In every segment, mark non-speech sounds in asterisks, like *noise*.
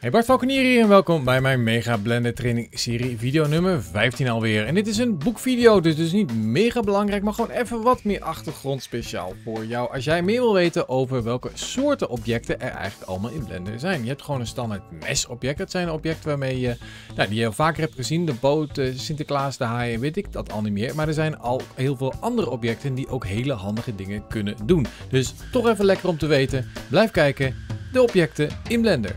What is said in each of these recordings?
Hey Bart Valkenier hier en welkom bij mijn Mega Blender Training Serie video nummer 15 alweer. En dit is een boekvideo, dus dus niet mega belangrijk, maar gewoon even wat meer achtergrond speciaal voor jou. Als jij meer wil weten over welke soorten objecten er eigenlijk allemaal in Blender zijn. Je hebt gewoon een standaard mes object. Dat zijn objecten waarmee je, nou, die je al vaker hebt gezien. De boot, eh, Sinterklaas, de haaien, weet ik dat al niet meer. Maar er zijn al heel veel andere objecten die ook hele handige dingen kunnen doen. Dus toch even lekker om te weten. Blijf kijken, de objecten in Blender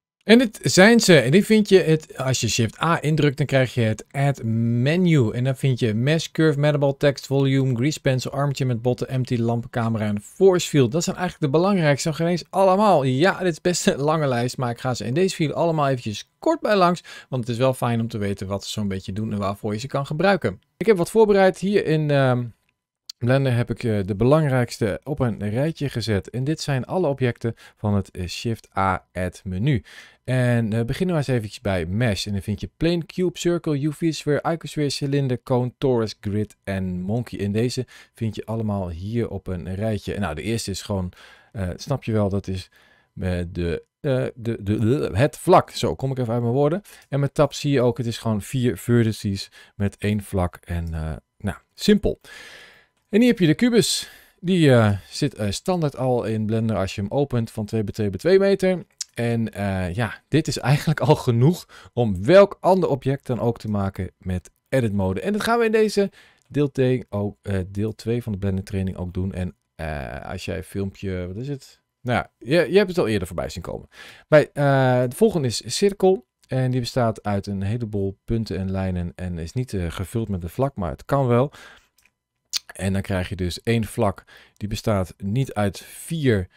En dit zijn ze. En die vind je het, als je Shift A indrukt, dan krijg je het Add Menu. En dan vind je Mesh, Curve, Metabol, Text, Volume, Grease Pencil, Armetje met botten, Empty, Lampencamera en Force Field. Dat zijn eigenlijk de belangrijkste. Nog ineens allemaal. Ja, dit is best een lange lijst, maar ik ga ze in deze video allemaal eventjes kort bij langs. Want het is wel fijn om te weten wat ze zo'n beetje doen en waarvoor je ze kan gebruiken. Ik heb wat voorbereid hier in... Ehm, Blender heb ik eh, de belangrijkste op een rijtje gezet. En dit zijn alle objecten van het eh, Shift A Add menu. En uh, beginnen we eens eventjes bij Mesh. En dan vind je Plane, Cube, Circle, UV Sphere, Icosphere, Cylinder, Cone, Torus, Grid en Monkey. En deze vind je allemaal hier op een rijtje. En nou, de eerste is gewoon, snap je wel, dat is uh, de de, de, het vlak. Zo kom ik even uit mijn woorden. En met tab zie je ook, het is gewoon vier vertices met één vlak. En nou, simpel. En hier heb je de kubus. Die eh, zit eh, standaard al in Blender als je hem opent van 2 bij 2 bij 2 meter. En eh, ja, dit is eigenlijk al genoeg om welk ander object dan ook te maken met edit mode. En dat gaan we in deze deel, ook, deel 2 van de Blender training ook doen. En als jij filmpje, wat is het? Nou ja, je, je, hebt het al eerder voorbij zien komen. Bij, de volgende is cirkel. En die bestaat uit een heleboel punten en lijnen en is niet gevuld met een vlak, maar het kan wel. En dan krijg je dus één vlak die bestaat niet uit vier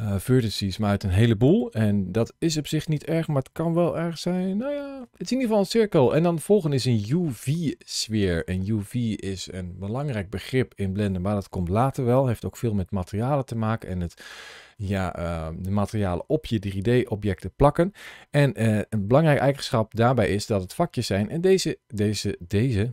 uh, vertices, maar uit een heleboel. En dat is op zich niet erg, maar het kan wel erg zijn. Nou ja, het is in ieder geval een cirkel. En dan volgende is een UV-sfeer. En UV is een belangrijk begrip in Blender, maar dat komt later wel. Heeft ook veel met materialen te maken en het ja, eh, de materialen op je 3D-objecten plakken. En eh, een belangrijk eigenschap daarbij is dat het vakjes zijn. En deze, deze, deze,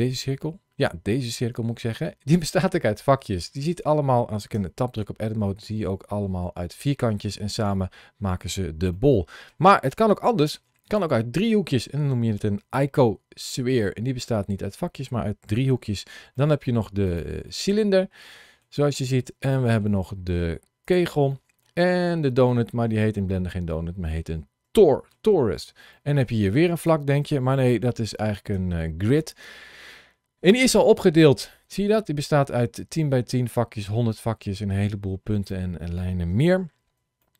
deze cirkel? Ja, deze cirkel moet ik zeggen. Die bestaat ook uit vakjes. Die ziet allemaal, als ik in de tab druk op edit mode, zie je ook allemaal uit vierkantjes. En samen maken ze de bol. Maar het kan ook anders kan ook uit driehoekjes. En dan noem je het een ico sphere, En die bestaat niet uit vakjes, maar uit driehoekjes. Dan heb je nog de eh, cilinder, zoals je ziet. En we hebben nog de kegel en de donut. Maar die heet in Blender geen donut, maar heet een tor, torus. En heb je hier weer een vlak, denk je. Maar nee, dat is eigenlijk een eh, grid. En die is al opgedeeld. Zie je dat? Die bestaat uit 10 bij 10 vakjes, 100 vakjes, een heleboel punten en, en lijnen meer.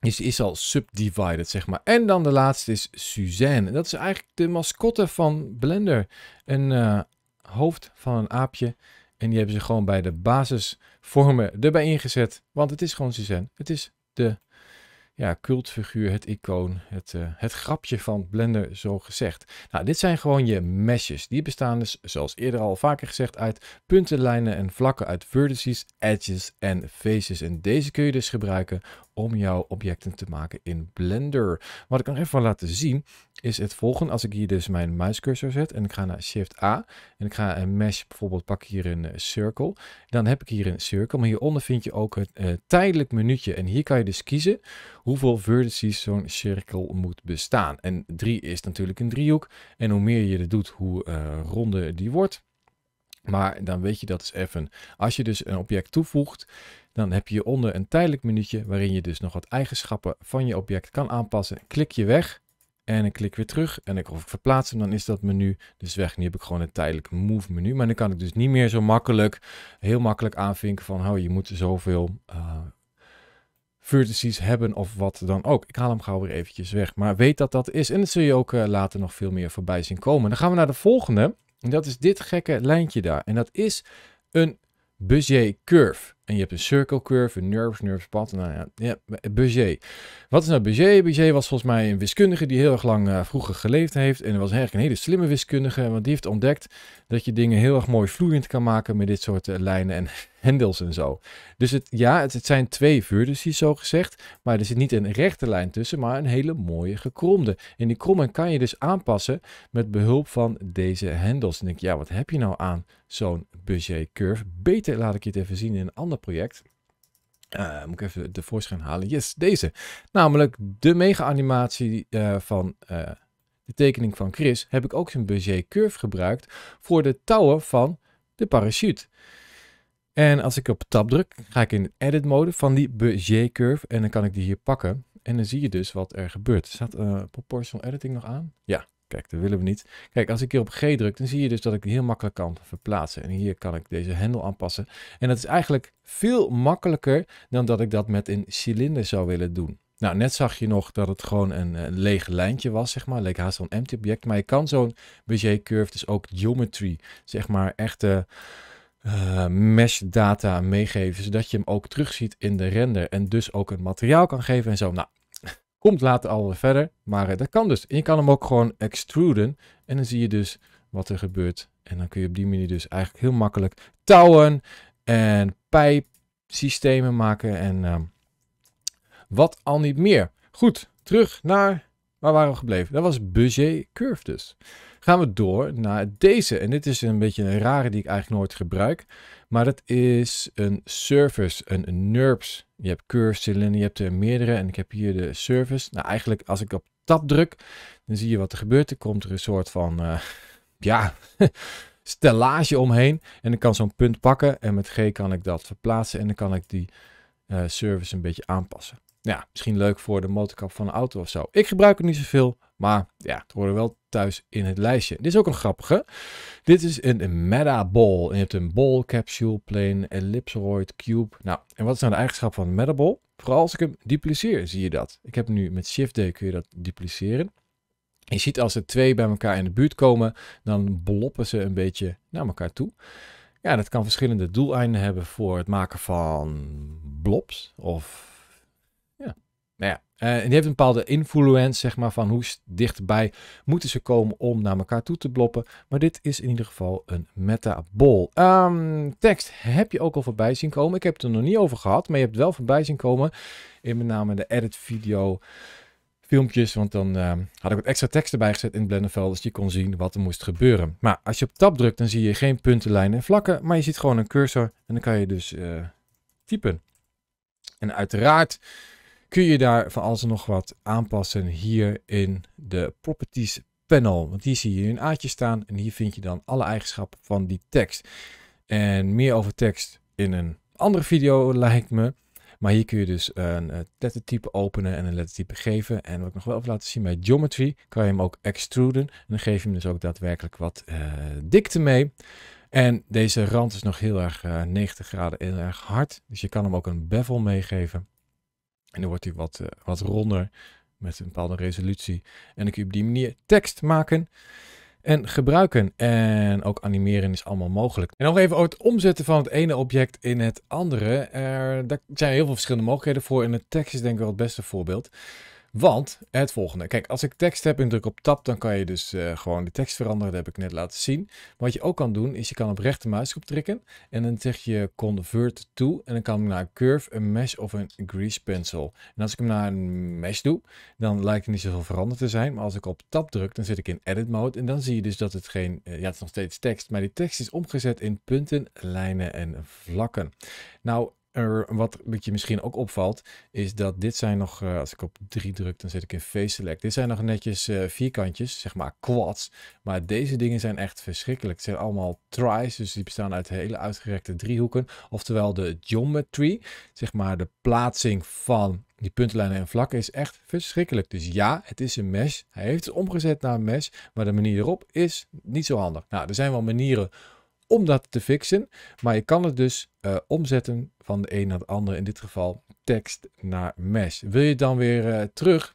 Dus die is al subdivided, zeg maar. En dan de laatste is Suzanne. Dat is eigenlijk de mascotte van Blender. Een eh, hoofd van een aapje. En die hebben ze gewoon bij de basisvormen erbij ingezet. Want het is gewoon Suzanne. Het is de ja, cultfiguur, het icoon, het, eh, het grapje van Blender zo gezegd. Nou, dit zijn gewoon je meshes. Die bestaan dus, zoals eerder al vaker gezegd, uit punten, lijnen en vlakken, uit vertices, edges en faces. En deze kun je dus gebruiken om jouw objecten te maken in Blender. Wat ik nog even wil laten zien is het volgende. Als ik hier dus mijn muiscursor zet en ik ga naar Shift A en ik ga een mesh bijvoorbeeld pak hier een eh, cirkel. Dan heb ik hier een cirkel. maar hieronder vind je ook het eh, tijdelijk minuutje. En hier kan je dus kiezen hoeveel vertices zo'n cirkel moet bestaan. En 3 is natuurlijk een driehoek en hoe meer je het doet, hoe uh, ronder die wordt. Maar dan weet je dat is even. Als je dus een object toevoegt, dan heb je onder een tijdelijk minuutje waarin je dus nog wat eigenschappen van je object kan aanpassen. Klik je weg en ik klik weer terug en ik, of ik verplaats hem, dan is dat menu dus weg. Nu heb ik gewoon een tijdelijk move menu. Maar dan kan ik dus niet meer zo makkelijk, heel makkelijk aanvinken van, oh, je moet zoveel eh, vertices hebben of wat dan ook. Ik haal hem gauw weer eventjes weg. Maar weet dat dat is en dat zul je ook eh, later nog veel meer voorbij zien komen. Dan gaan we naar de volgende. En dat is dit gekke lijntje daar. En dat is een Bezier curve. En je hebt een circle curve, een nerves, nerves pad. Nou ja, ja Bezier. Wat is nou Bezier? Bezier was volgens mij een wiskundige die heel erg lang eh, vroeger geleefd heeft. En dat was eigenlijk een hele slimme wiskundige. Want die heeft ontdekt dat je dingen heel erg mooi vloeiend kan maken met dit soort eh, lijnen. En hendels en zo. Dus het, ja, het, zijn twee vuurders zo gezegd, maar er zit niet een rechte lijn tussen, maar een hele mooie gekromde. En die krommen kan je dus aanpassen met behulp van deze hendels. En denk ik, ja, wat heb je nou aan zo'n budget curve? Beter laat ik je het even zien in een ander project. Eh, moet ik even de voorschijn halen. Yes, deze. Namelijk de mega-animatie eh, van eh, de tekening van Chris heb ik ook zijn budget curve gebruikt voor de touwen van de parachute. En als ik op tab druk, ga ik in edit mode van die Bezier curve en dan kan ik die hier pakken. En dan zie je dus wat er gebeurt. Staat uh, proportional editing nog aan? Ja, kijk, dat willen we niet. Kijk, als ik hier op G druk, dan zie je dus dat ik die heel makkelijk kan verplaatsen. En hier kan ik deze hendel aanpassen. En dat is eigenlijk veel makkelijker dan dat ik dat met een cilinder zou willen doen. Nou, net zag je nog dat het gewoon een, een leeg lijntje was, zeg maar. Leek haast wel een empty object. Maar je kan zo'n Bezier curve, dus ook geometry, zeg maar, echte... Eh, mesh data meegeven, zodat je hem ook terugziet in de render en dus ook een materiaal kan geven en zo. Nou, *laughs* komt later alweer verder, maar eh, dat kan dus. En je kan hem ook gewoon extruden en dan zie je dus wat er gebeurt. En dan kun je op die manier dus eigenlijk heel makkelijk touwen en pijpsystemen maken en ehm, wat al niet meer. Goed, terug naar waar waren we gebleven? Dat was budget curve dus gaan we door naar deze. En dit is een beetje een rare die ik eigenlijk nooit gebruik. Maar dat is een service, een NURBS. Je hebt curvecylinder, je hebt er meerdere. En ik heb hier de service. Nou, eigenlijk als ik op tab druk, dan zie je wat er gebeurt. Er komt er een soort van, eh, *laughs* ja... *laughs* stellage omheen. En ik kan zo'n punt pakken en met G kan ik dat verplaatsen en dan kan ik die uh, eh, service een beetje aanpassen. Ja, misschien leuk voor de motorkap van een auto of zo. Ik gebruik het niet zoveel, maar ja, het worden wel thuis in het lijstje. Dit is ook een grappige. Dit is een metabol. En je hebt een bol, capsule, plane, ellipsoid, cube. Nou, en wat is nou de eigenschap van een metabol? Vooral als ik hem dupliceer, zie je dat. Ik heb nu met Shift-D kun je dat dupliceren. Je ziet als er twee bij elkaar in de buurt komen, dan bloppen ze een beetje naar elkaar toe. Ja, dat kan verschillende doeleinden hebben voor het maken van blobs of ja, nou ja, uh, en die heeft een bepaalde influence, zeg maar, van hoe dichtbij moeten ze komen om naar elkaar toe te bloppen. Maar dit is in ieder geval een metabol. Ehm, tekst heb je ook al voorbij zien komen. Ik heb het er nog niet over gehad, maar je hebt wel voorbij zien komen. In met name de edit video filmpjes, want dan ehm, had ik wat extra tekst erbij gezet in Blendenveld, dus je kon zien wat er moest gebeuren. Maar als je op tab drukt, dan zie je geen puntenlijnen, en vlakken, maar je ziet gewoon een cursor en dan kan je dus eh, typen. En uiteraard kun je daar van alles nog wat aanpassen hier in de Properties panel. Want hier zie je een aatje staan en hier vind je dan alle eigenschappen van die tekst. En meer over tekst in een andere video lijkt me. Maar hier kun je dus een eh, lettertype openen en een lettertype geven. En wat ik nog wel even laten zien bij Geometry, kan je hem ook extruden. En dan geef je hem dus ook daadwerkelijk wat eh, dikte mee. En deze rand is nog heel erg 90 eh, graden heel erg hard. Dus je kan hem ook een bevel meegeven. En dan wordt hij wat, eh, wat ronder met een bepaalde resolutie. En dan kun je op die manier tekst maken en gebruiken. En ook animeren is allemaal mogelijk. En nog even over het omzetten van het ene object in het andere. Er, daar zijn heel veel verschillende mogelijkheden voor. En de tekst is denk ik wel het beste voorbeeld. Want het volgende. Kijk, als ik tekst heb en druk op tab, dan kan je dus eh, gewoon de tekst veranderen. Dat heb ik net laten zien. wat je ook kan doen, is je kan op rechter muisknop drukken. En dan zeg je convert to. En dan kan ik naar curve, een mesh of een grease pencil. En als ik hem naar een mesh doe, dan lijkt het niet zoveel veranderd te zijn. Maar als ik op tab druk, dan zit ik in edit mode. En dan zie je dus dat het geen, eh, ja het is nog steeds tekst. Maar die tekst is omgezet in punten, lijnen en vlakken. Nou, wat je misschien ook opvalt, is dat dit zijn nog, eh, als ik op 3 druk, dan zit ik in Face Select. Dit zijn nog netjes eh, vierkantjes, zeg maar quads. Maar deze dingen zijn echt verschrikkelijk. Het zijn allemaal tries, dus die bestaan uit hele uitgerekte driehoeken. Oftewel de geometry, zeg maar de plaatsing van die puntenlijnen en vlakken is echt verschrikkelijk. Dus ja, het is een mesh. Hij heeft het omgezet naar een mesh, maar de manier erop is niet zo handig. Nou, er zijn wel manieren om dat te fixen. Maar je kan het dus eh, omzetten van de een naar de andere. In dit geval tekst naar mesh. Wil je dan weer eh, terug?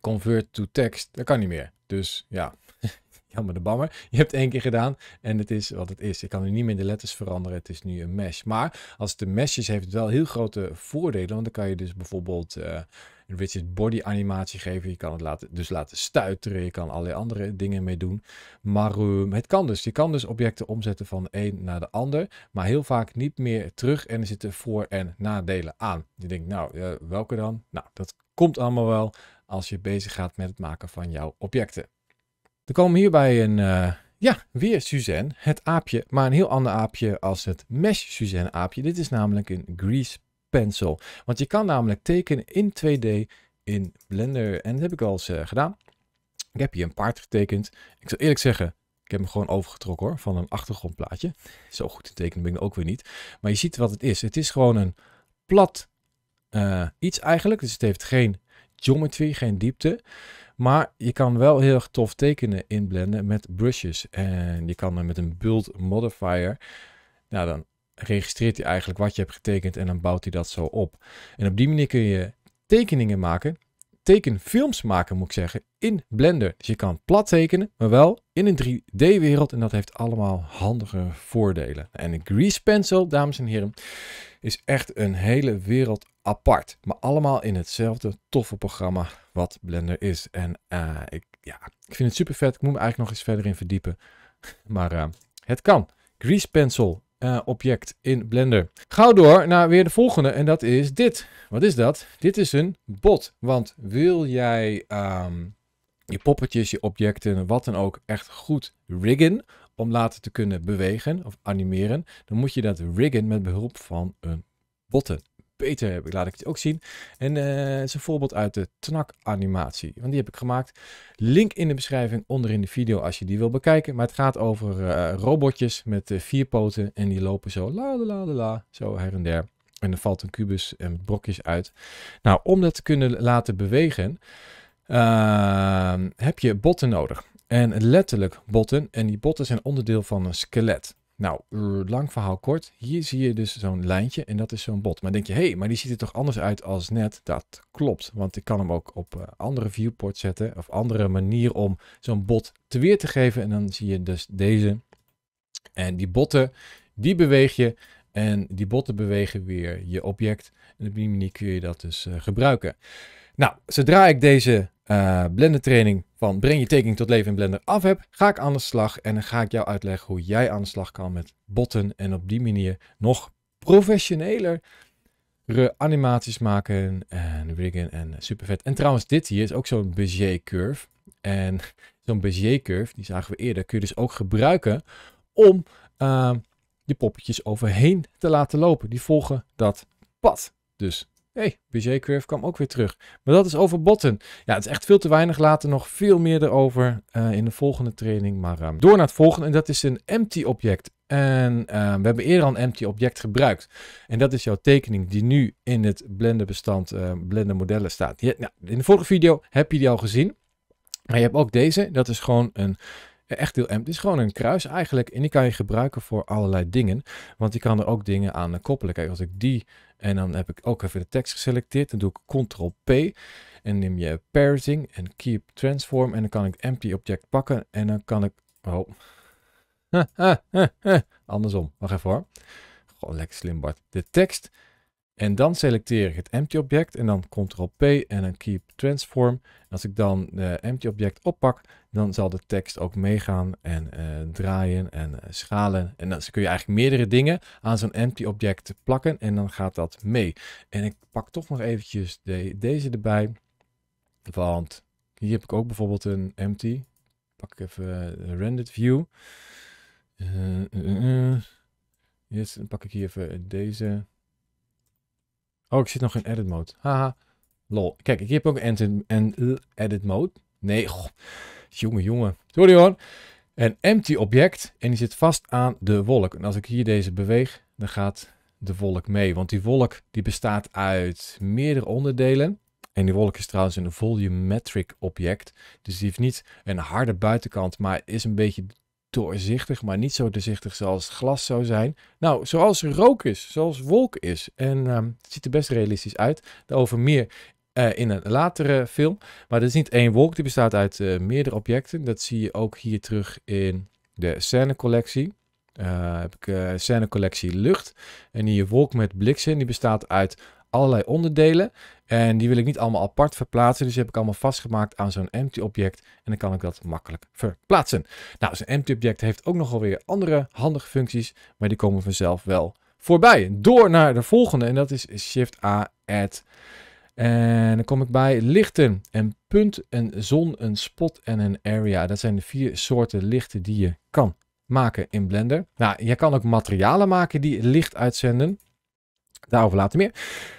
Convert to text. Dat kan niet meer. Dus ja, *laughs* jammer de bammer. Je hebt één keer gedaan en het is wat het is. Je kan nu niet meer de letters veranderen. Het is nu een mesh. Maar als het een mesh is, heeft het wel heel grote voordelen. Want dan kan je dus bijvoorbeeld... Eh, een widget body animatie geven. Je kan het laten, dus laten stuiteren. Je kan allerlei andere dingen mee doen. Maar eh, het kan dus. Je kan dus objecten omzetten van de een naar de ander. Maar heel vaak niet meer terug. En er zitten voor- en nadelen aan. Je denkt, nou, welke dan? Nou, dat komt allemaal wel als je bezig gaat met het maken van jouw objecten. Er komen hierbij een... Eh, ja, weer Suzanne, het aapje, maar een heel ander aapje als het Mesh Suzanne aapje. Dit is namelijk een Grease pencil. Want je kan namelijk tekenen in 2D in Blender. En dat heb ik al eens eh, gedaan. Ik heb hier een paard getekend. Ik zal eerlijk zeggen, ik heb hem gewoon overgetrokken hoor, van een achtergrondplaatje. Zo goed te tekenen ben ik ook weer niet. Maar je ziet wat het is. Het is gewoon een plat eh, iets eigenlijk. Dus het heeft geen geometry, geen diepte. Maar je kan wel heel erg tof tekenen in Blender met brushes. En je kan er met een build modifier. Nou, dan registreert hij eigenlijk wat je hebt getekend en dan bouwt hij dat zo op. En op die manier kun je tekeningen maken, tekenfilms maken moet ik zeggen, in Blender. Dus je kan plat tekenen, maar wel in een 3D-wereld en dat heeft allemaal handige voordelen. En de Grease Pencil, dames en heren, is echt een hele wereld apart. Maar allemaal in hetzelfde toffe programma wat Blender is. En eh, ik, ja, ik vind het super vet. Ik moet me eigenlijk nog eens verder in verdiepen. *laughs* Maar eh, het kan. Grease Pencil eh, object in Blender. Ga door naar weer de volgende en dat is dit. Wat is dat? Dit is een bot. Want wil jij ehm, je poppetjes, je objecten, wat dan ook echt goed riggen om later te kunnen bewegen of animeren, dan moet je dat riggen met behulp van een botten heb ik. Laat ik het ook zien. En uh, is een voorbeeld uit de tnak animatie. Want die heb ik gemaakt. Link in de beschrijving onder in de video als je die wil bekijken. Maar het gaat over eh, robotjes met eh, vier poten. En die lopen zo la la la la. Zo her en der. En er valt een kubus en brokjes uit. Nou, om dat te kunnen laten bewegen. Ehm, heb je botten nodig. En letterlijk botten. En die botten zijn onderdeel van een skelet. Nou, lang verhaal kort. Hier zie je dus zo'n lijntje en dat is zo'n bot. Maar denk je, hé, hey, maar die ziet er toch anders uit als net? Dat klopt, want ik kan hem ook op eh, andere viewport zetten of andere manier om zo'n bot te weer te geven. En dan zie je dus deze. En die botten, die beweeg je en die botten bewegen weer je object. En op die manier kun je dat dus eh, gebruiken. Nou, zodra ik deze uh, Blender training van breng je tekening tot leven in Blender af heb, ga ik aan de slag en dan ga ik jou uitleggen hoe jij aan de slag kan met botten en op die manier nog professioneler animaties maken en riggen en supervet. En trouwens, dit hier is ook zo'n Bezier curve. En *laughs* zo'n Bezier curve, die zagen we eerder, kun je dus ook gebruiken om uh, je poppetjes overheen te laten lopen. Die volgen dat pad. Dus hey, BJ-curve kwam ook weer terug. Maar dat is over botten. Ja, het is echt veel te weinig. Later nog veel meer erover eh, in de volgende training. Maar ehm, door naar het volgende. En dat is een empty object. En ehm, we hebben eerder al een empty object gebruikt. En dat is jouw tekening die nu in het Blender bestand, ehm, Blender modellen staat. nou, in de vorige video heb je die al gezien. Maar je hebt ook deze. Dat is gewoon een echt heel Het is gewoon een kruis eigenlijk. En die kan je gebruiken voor allerlei dingen. Want je kan er ook dingen aan koppelen. Kijk, als ik die. En dan heb ik ook even de tekst geselecteerd. Dan doe ik Ctrl-P. En neem je parenting en keep transform. En dan kan ik empty object pakken. En dan kan ik. Oh. *laughs* Andersom. Wacht even hoor. Gewoon lekker slim, Bart. De tekst en dan selecteer ik het empty object en dan Ctrl-P en dan Keep Transform. als ik dan het eh, empty object oppak, dan zal de tekst ook meegaan en eh, draaien en eh, schalen. En dan kun je eigenlijk meerdere dingen aan zo'n empty object plakken en dan gaat dat mee. En ik pak toch nog eventjes deze erbij, want hier heb ik ook bijvoorbeeld een empty. Pak ik even de rendered view. Yes, dan pak ik hier even deze. Oh, ik zit nog in edit mode. Haha. Lol. Kijk, ik heb ook en, en edit mode. Nee, goh. jongen, jongen. Sorry hoor. Een empty object en die zit vast aan de wolk. En als ik hier deze beweeg, dan gaat de wolk mee. Want die wolk die bestaat uit meerdere onderdelen. En die wolk is trouwens een volumetric object. Dus die heeft niet een harde buitenkant, maar is een beetje doorzichtig, maar niet zo doorzichtig zoals glas zou zijn. Nou, zoals rook is, zoals wolk is. En ehm, het ziet er best realistisch uit. Daarover meer eh, in een latere film. Maar dat is niet één wolk, die bestaat uit eh, meerdere objecten. Dat zie je ook hier terug in de scènecollectie. Uh, heb ik uh, scènecollectie lucht. En hier wolk met bliksem, die bestaat uit allerlei onderdelen. En die wil ik niet allemaal apart verplaatsen. Dus die heb ik allemaal vastgemaakt aan zo'n empty object. En dan kan ik dat makkelijk verplaatsen. Nou, zo'n empty object heeft ook nogal weer andere handige functies. Maar die komen vanzelf wel voorbij. Door naar de volgende. En dat is Shift A Add. En dan kom ik bij lichten. Een punt, een zon, een spot en een area. Dat zijn de vier soorten lichten die je kan maken in Blender. Nou, je kan ook materialen maken die licht uitzenden. Daarover later meer.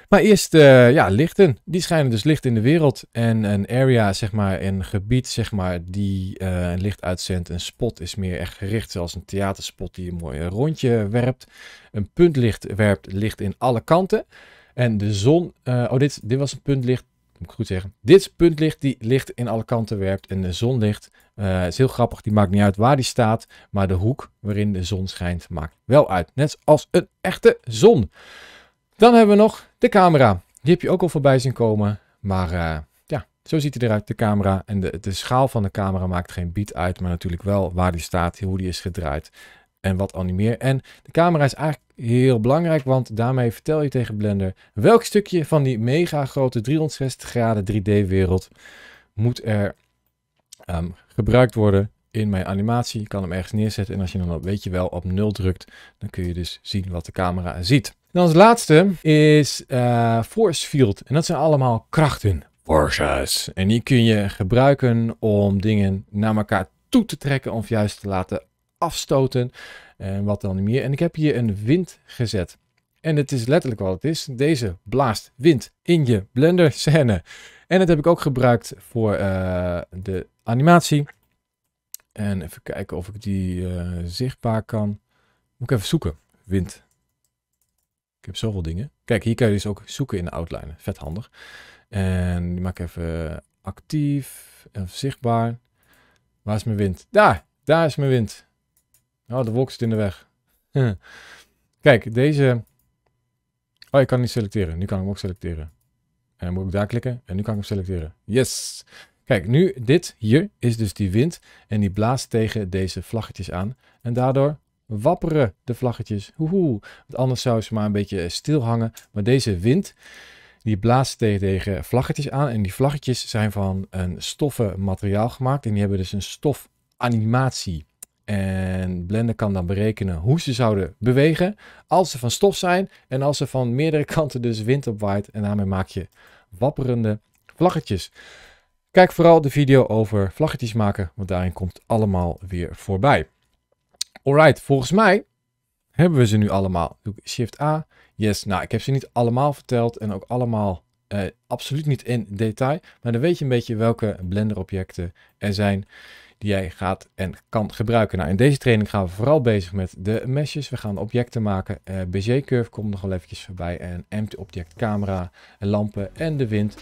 Maar eerst eh, ja, lichten. Die schijnen dus licht in de wereld. En een area, zeg maar, een gebied zeg maar, die eh, een licht uitzendt. Een spot is meer echt gericht, zoals een theaterspot die een mooi rondje werpt. Een puntlicht werpt licht in alle kanten. En de zon, eh, oh dit, dit was een puntlicht, moet ik goed zeggen. Dit puntlicht die licht in alle kanten werpt en de zonlicht is heel grappig, die maakt niet uit waar die staat, maar de hoek waarin de zon schijnt maakt wel uit. Net als een echte zon. Dan hebben we nog de camera. Die heb je ook al voorbij zien komen. Maar eh, ja, zo ziet hij eruit, de camera. En de, de schaal van de camera maakt geen beat uit, maar natuurlijk wel waar die staat, hoe die is gedraaid en wat animeer. En de camera is eigenlijk heel belangrijk, want daarmee vertel je tegen Blender welk stukje van die mega grote 360 graden 3D wereld moet er um, gebruikt worden in mijn animatie. Je kan hem ergens neerzetten en als je dan op, weet je wel, op 0 drukt, dan kun je dus zien wat de camera ziet. Dan als laatste is eh, force field. En dat zijn allemaal krachten. Forces. En die kun je gebruiken om dingen naar elkaar toe te trekken of juist te laten afstoten. En wat dan meer. En ik heb hier een wind gezet. En het is letterlijk wat het is. Deze blaast wind in je blender scène. En dat heb ik ook gebruikt voor eh, de animatie. En even kijken of ik die eh, zichtbaar kan. Moet ik even zoeken. Wind. Ik heb zoveel dingen. Kijk, hier kan je dus ook zoeken in de outline. Vet handig. En die maak ik even eh, actief en zichtbaar. Waar is mijn wind? Daar, daar is mijn wind. Oh, de wolk zit in de weg. *laughs* Kijk, deze... Oh, ik kan niet selecteren. Nu kan ik hem ook selecteren. En dan moet ik daar klikken. En nu kan ik hem selecteren. Yes! Kijk, nu dit hier is dus die wind. En die blaast tegen deze vlaggetjes aan. En daardoor wapperen de vlaggetjes. Hoehoe. Want anders zou ze maar een beetje eh, stil hangen. Maar deze wind, die blaast tegen vlaggetjes aan. En die vlaggetjes zijn van een stoffen materiaal gemaakt. En die hebben dus een stofanimatie. En Blender kan dan berekenen hoe ze zouden bewegen als ze van stof zijn en als ze van meerdere *laughs* kanten dus wind opwaait. En daarmee maak je wapperende vlaggetjes. Kijk vooral de video over vlaggetjes maken, want daarin komt allemaal weer voorbij. Alright, volgens mij hebben we ze nu allemaal. Doe ik shift A. Yes, nou ik heb ze niet allemaal verteld en ook allemaal eh, absoluut niet in detail. Maar dan weet je een beetje welke Blender objecten er zijn die jij gaat en kan gebruiken. Nou, in deze training gaan we vooral bezig met de meshes. We gaan objecten maken. Eh, BG-curve komt nog wel eventjes voorbij. En empty object camera, lampen en de wind.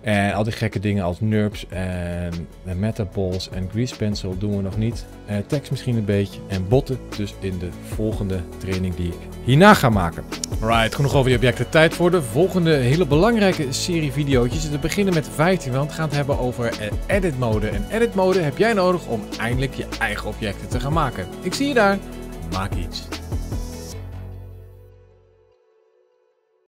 En al die gekke dingen als NURBS en, metaballs en grease pencil doen we nog niet. Uh, tekst misschien een beetje en botten dus in de volgende training die ik hierna ga maken. Right, genoeg over je objecten. Tijd voor de volgende hele belangrijke serie video's. We beginnen met 15, want we gaan het hebben over eh, edit mode. En edit mode heb jij nodig om eindelijk je eigen objecten te gaan maken. Ik zie je daar. Maak iets.